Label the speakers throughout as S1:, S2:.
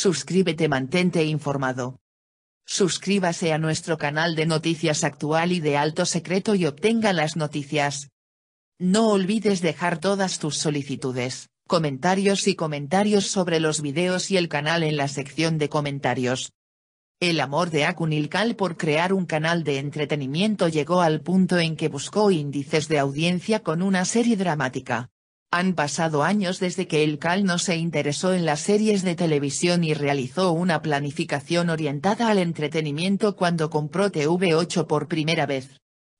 S1: Suscríbete mantente informado. Suscríbase a nuestro canal de noticias actual y de alto secreto y obtenga las noticias. No olvides dejar todas tus solicitudes, comentarios y comentarios sobre los videos y el canal en la sección de comentarios. El amor de Akunilkal por crear un canal de entretenimiento llegó al punto en que buscó índices de audiencia con una serie dramática. Han pasado años desde que el Cal no se interesó en las series de televisión y realizó una planificación orientada al entretenimiento cuando compró TV8 por primera vez.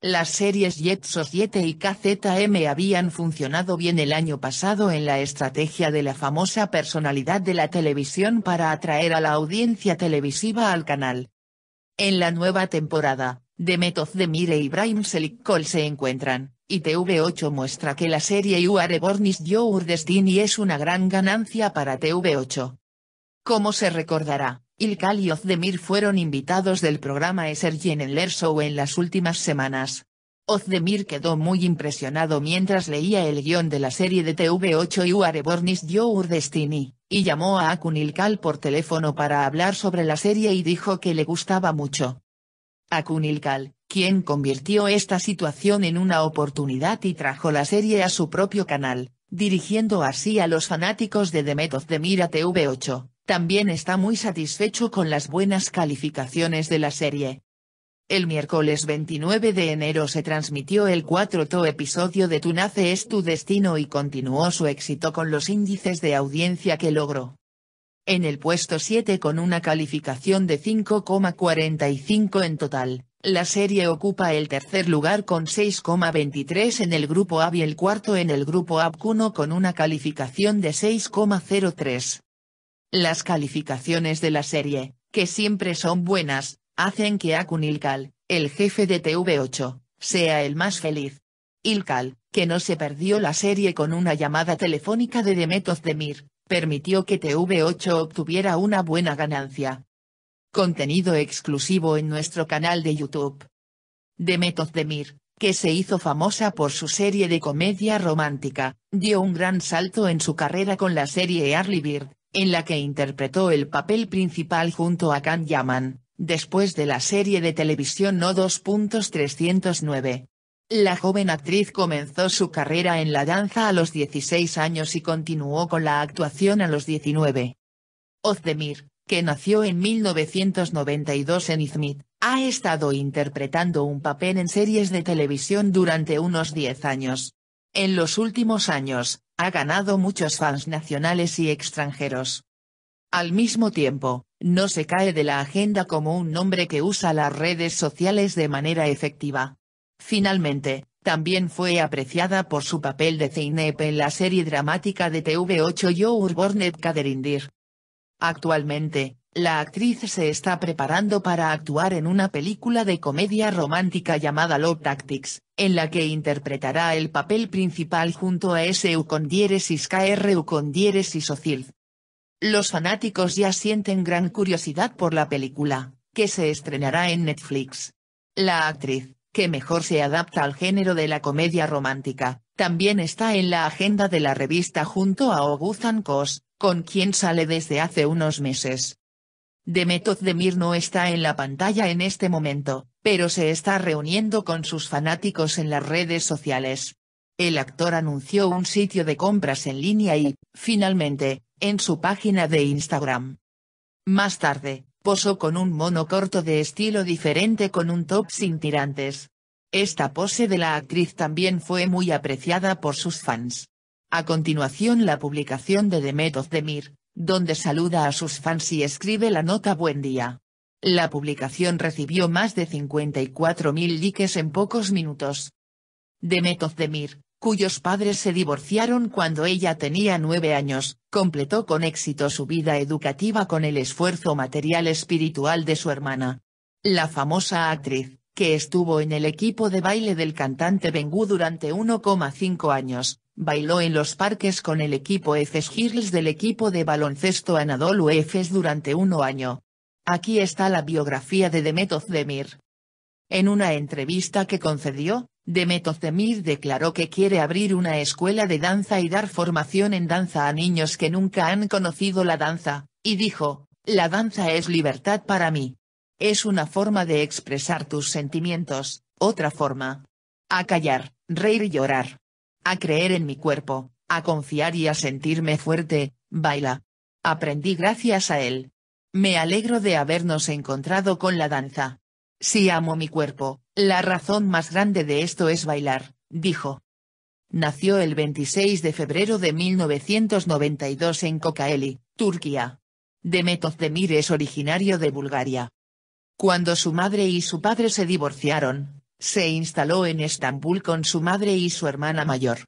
S1: Las series Jet 7 y KZM habían funcionado bien el año pasado en la estrategia de la famosa personalidad de la televisión para atraer a la audiencia televisiva al canal. En la nueva temporada, Demetoz Demire y Ibrahim Selikkol se encuentran, y tv 8 muestra que la serie You Are Born is Your Destiny es una gran ganancia para TV8. Como se recordará, Ilkal y Ozdemir fueron invitados del programa eser en show en las últimas semanas. Ozdemir quedó muy impresionado mientras leía el guión de la serie de TV8 You Are Born is Your Destiny, y llamó a Akun Ilkal por teléfono para hablar sobre la serie y dijo que le gustaba mucho. Akun Ilkal, quien convirtió esta situación en una oportunidad y trajo la serie a su propio canal, dirigiendo así a los fanáticos de The Method de Mira TV8, también está muy satisfecho con las buenas calificaciones de la serie. El miércoles 29 de enero se transmitió el cuarto episodio de Tu nace es tu destino y continuó su éxito con los índices de audiencia que logró. En el puesto 7 con una calificación de 5,45 en total, la serie ocupa el tercer lugar con 6,23 en el grupo A y el cuarto en el grupo 1 con una calificación de 6,03. Las calificaciones de la serie, que siempre son buenas, hacen que Akun Ilkal, el jefe de TV8, sea el más feliz. Ilkal, que no se perdió la serie con una llamada telefónica de Demet Mir, permitió que TV8 obtuviera una buena ganancia, Contenido exclusivo en nuestro canal de YouTube. Demet Demir, que se hizo famosa por su serie de comedia romántica, dio un gran salto en su carrera con la serie Early Bird, en la que interpretó el papel principal junto a Can Yaman, después de la serie de televisión No 2.309. La joven actriz comenzó su carrera en la danza a los 16 años y continuó con la actuación a los 19. Ozdemir, que nació en 1992 en Izmit, ha estado interpretando un papel en series de televisión durante unos 10 años. En los últimos años, ha ganado muchos fans nacionales y extranjeros. Al mismo tiempo, no se cae de la agenda como un nombre que usa las redes sociales de manera efectiva. Finalmente, también fue apreciada por su papel de Zeynep en la serie dramática de TV8 Yo Born Kaderindir. Actualmente, la actriz se está preparando para actuar en una película de comedia romántica llamada Love Tactics, en la que interpretará el papel principal junto a S.U. con y U. con y socil Los fanáticos ya sienten gran curiosidad por la película, que se estrenará en Netflix. La actriz, que mejor se adapta al género de la comedia romántica, también está en la agenda de la revista junto a Oguzhan Cos, con quien sale desde hace unos meses. Demet Demir no está en la pantalla en este momento, pero se está reuniendo con sus fanáticos en las redes sociales. El actor anunció un sitio de compras en línea y, finalmente, en su página de Instagram. Más tarde, posó con un mono corto de estilo diferente con un top sin tirantes. Esta pose de la actriz también fue muy apreciada por sus fans. A continuación la publicación de Demet Demir, donde saluda a sus fans y escribe la nota Buen día. La publicación recibió más de 54.000 likes en pocos minutos. Demet Demir, cuyos padres se divorciaron cuando ella tenía nueve años, completó con éxito su vida educativa con el esfuerzo material espiritual de su hermana. La famosa actriz, que estuvo en el equipo de baile del cantante Bengu durante 1,5 años, bailó en los parques con el equipo Efes Girls del equipo de baloncesto Anadolu Efes durante uno año. Aquí está la biografía de Demet Özdemir. En una entrevista que concedió, Demet Özdemir declaró que quiere abrir una escuela de danza y dar formación en danza a niños que nunca han conocido la danza, y dijo, la danza es libertad para mí. Es una forma de expresar tus sentimientos, otra forma. A callar, reír y llorar a creer en mi cuerpo, a confiar y a sentirme fuerte, baila. Aprendí gracias a él. Me alegro de habernos encontrado con la danza. Si amo mi cuerpo, la razón más grande de esto es bailar, dijo. Nació el 26 de febrero de 1992 en Kocaeli, Turquía. Demet Özdemir es originario de Bulgaria. Cuando su madre y su padre se divorciaron, se instaló en Estambul con su madre y su hermana mayor.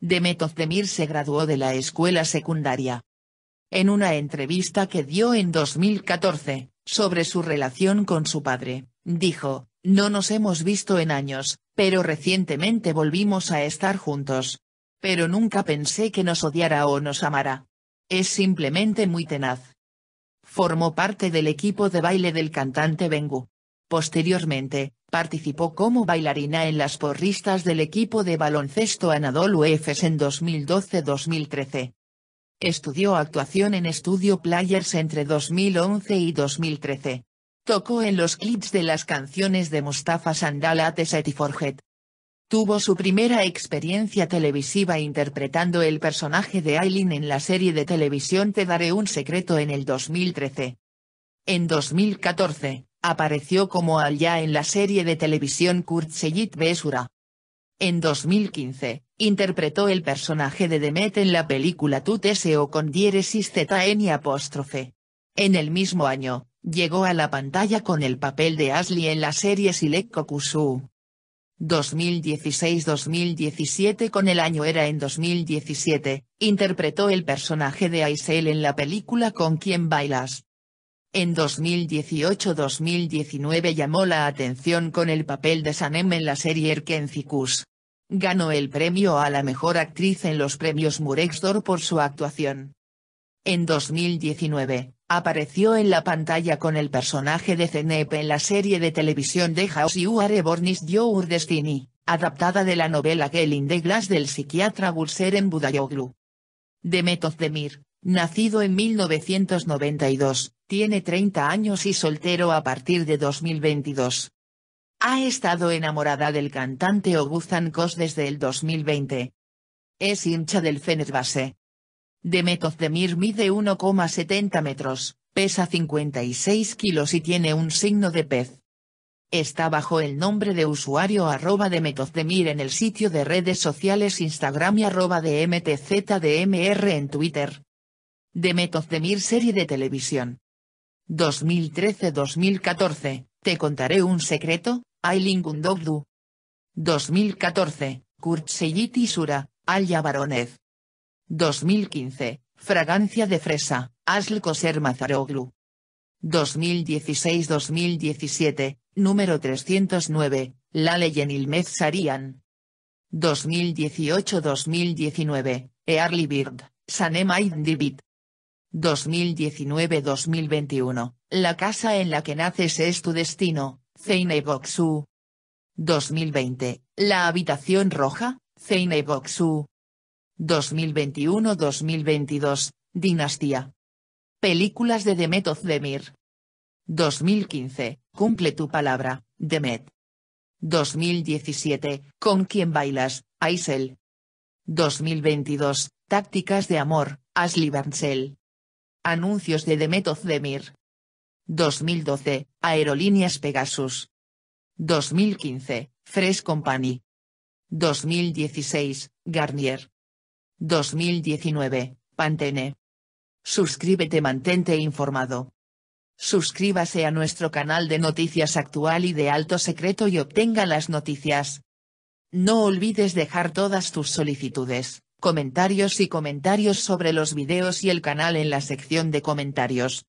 S1: Demet Özdemir se graduó de la escuela secundaria. En una entrevista que dio en 2014, sobre su relación con su padre, dijo, No nos hemos visto en años, pero recientemente volvimos a estar juntos. Pero nunca pensé que nos odiara o nos amara. Es simplemente muy tenaz. Formó parte del equipo de baile del cantante Bengu. Posteriormente, participó como bailarina en las porristas del equipo de baloncesto Anadolu Efes en 2012-2013. Estudió actuación en Studio Players entre 2011 y 2013. Tocó en los clips de las canciones de Mustafa Sandal Ateset Forget. Tuvo su primera experiencia televisiva interpretando el personaje de Aileen en la serie de televisión Te daré un secreto en el 2013. En 2014, apareció como Al-Ya en la serie de televisión Seyit Besura. En 2015, interpretó el personaje de Demet en la película Tuteseo con diéresis zeta y apóstrofe. En el mismo año, llegó a la pantalla con el papel de Ashley en la serie Silek Kokusu. 2016-2017 con el año era en 2017, interpretó el personaje de Aisel en la película Con Quién bailas. En 2018-2019 llamó la atención con el papel de Sanem en la serie Kus. Ganó el premio a la mejor actriz en los premios Murexdor por su actuación. En 2019, apareció en la pantalla con el personaje de Zenep en la serie de televisión de House You Are Bornis Your Destiny, adaptada de la novela Gelin de Glass del psiquiatra en Budayoglu. Demet Demir, nacido en 1992, tiene 30 años y soltero a partir de 2022. Ha estado enamorada del cantante Oguzhan Kos desde el 2020. Es hincha del Fenerbahce. Demet demir mide 1,70 metros, pesa 56 kilos y tiene un signo de pez. Está bajo el nombre de usuario arroba de en el sitio de redes sociales Instagram y arroba de en Twitter. Demet demir serie de televisión. 2013-2014, te contaré un secreto, Ailingundoglu. 2014, Kurtseyit Isura, Alya Baronev. 2015, Fragancia de fresa, Asl Koser Mazaroglu. 2016-2017, número 309, La en Ilmez Sarian. 2018-2019, Early Bird, Sanem 2019-2021, La casa en la que naces es tu destino, Zeineboxu. 2020, La habitación roja, Zeineboxu. 2021-2022, Dinastía. Películas de Demet Ozdemir. 2015, Cumple tu palabra, Demet. 2017, Con quién bailas, Aisel. 2022, Tácticas de amor, Ashley Barnsell. Anuncios de Demet Demir. 2012, Aerolíneas Pegasus. 2015, Fresh Company. 2016, Garnier. 2019, Pantene. Suscríbete, mantente informado. Suscríbase a nuestro canal de noticias actual y de alto secreto y obtenga las noticias. No olvides dejar todas tus solicitudes. Comentarios y comentarios sobre los videos y el canal en la sección de comentarios,